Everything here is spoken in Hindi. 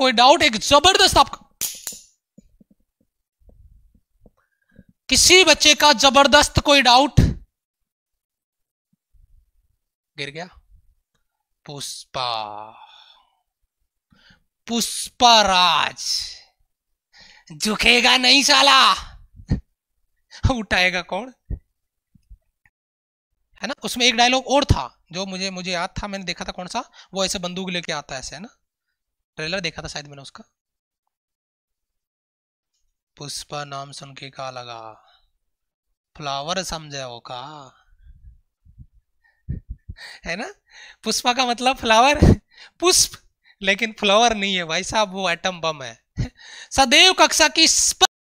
कोई डाउट एक जबरदस्त आपका किसी बच्चे का जबरदस्त कोई डाउट गिर गया पुष्पा पुष्पा राज झुकेगा नहीं साला उठाएगा कौन है ना उसमें एक डायलॉग और था जो मुझे मुझे याद था मैंने देखा था कौन सा वो ऐसे बंदूक लेके आता है ऐसे है ना ट्रेलर देखा था शायद मैंने उसका पुष्पा नाम सुन के का लगा फ्लावर समझे हो का है ना पुष्पा का मतलब फ्लावर पुष्प लेकिन फ्लावर नहीं है भाई साहब वो एटम बम है सदैव कक्षा की